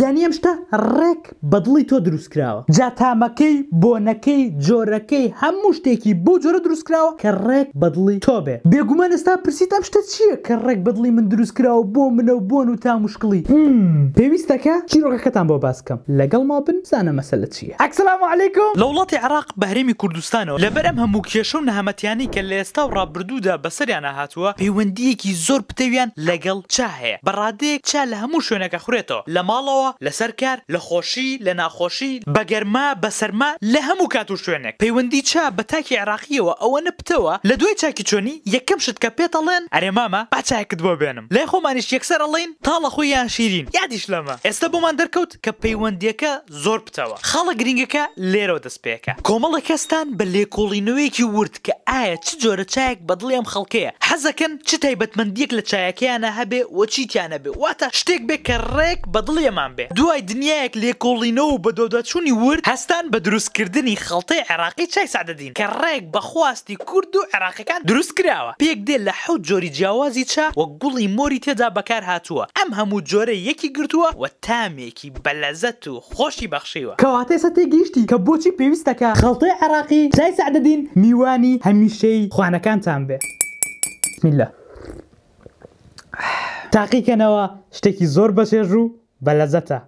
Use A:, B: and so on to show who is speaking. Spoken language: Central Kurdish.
A: یانی ئەم شتە ڕێک بەدڵی تۆ دروستکراوە جا تامەکەی بۆنەکەی جۆرەکەی هەموو شتێکی بۆ جۆرە دروستکراوە کە ڕێک بەدڵی تۆ بێ بێگومان ئێستا پرسیت ئەم شتە چییە کە ڕێک بەدڵی من دروستکراوە بۆ منە و بۆن و تا مشکلی پێویستەکە چیرۆکەکەتان بۆ باسکەم لەگەڵ ما بن زانە مەسلە چییە ئەکسلام عیکم لە وڵاتی عراق بەهرێمی کوردستانەوە لەبەر ئەم هەموو کێشە و نەهەمەتیانی کە لە ئێستا و ڕابردوودا بەسەریان هاتووە پەیوەندیەکی زۆر پتەویان لەگەڵ چا هەیە بەڕادەیەک چا لە هەموو شوێنەکە خوێتەوە لە ماڵەوە بەرەوە لەسەر کار لە خۆشی لە ناخۆشی بەگەرما بەسەرما لە هەموو کات و شوێنێک پەیوەندی چا بە تاکی عراقیەوە ئەوە نپتەوە لە دوای چاکی چۆنی یەکەم شتکە پێتەڵێن ئەرێمامە باچاکت بۆ بێنم لای خۆمانیش یەکسەر ئەڵین تاڵە خۆیان شیرین یادیش لەمە ئێستا بۆمان دەرکەوت کە پەیوەندیەکە زۆر بتەوە خاڵە گرنگەکە لێرەوە دەستپێکە کۆمەڵە کەستان بە لێکۆڵینەوەیەکی ورد کە ئایا چ جۆرە چایەک بەدڵێم خەڵکەیە حەزەکەن چ تایبەتمەندیەک لە چایەکەیانە هەبێ وەچیتیانە بێ واتە شتێک بێ کە ڕێک بەدڵێمان خۆیان بێ دوای دنیایەک لێکۆڵینەوە بە دۆدەچوونی ورد هەستان بە دروستکردنی خەڵتەی عراقی چای سعدەدین کە ڕێک بەخواستی کورد و عراقیەکان دروست کراوە پێک دێ لە حوت جۆری جیاوازی چا وە گوڵی مۆری تێدا بەکار هاتووە ئەم هەموو جۆرە یەکی گرتووە و تامێکی بەلەزەت و خۆشی بەخشیوە کەواتەی سەتی گەیشتی کە بۆچی پێویستەکە خەڵتەی عراقی چای سعدەدین میوانی هەمیشەی خوانەکانتان بێ میلە تاقیکەنەوە شتێکی زۆر بەسێژوو بلزته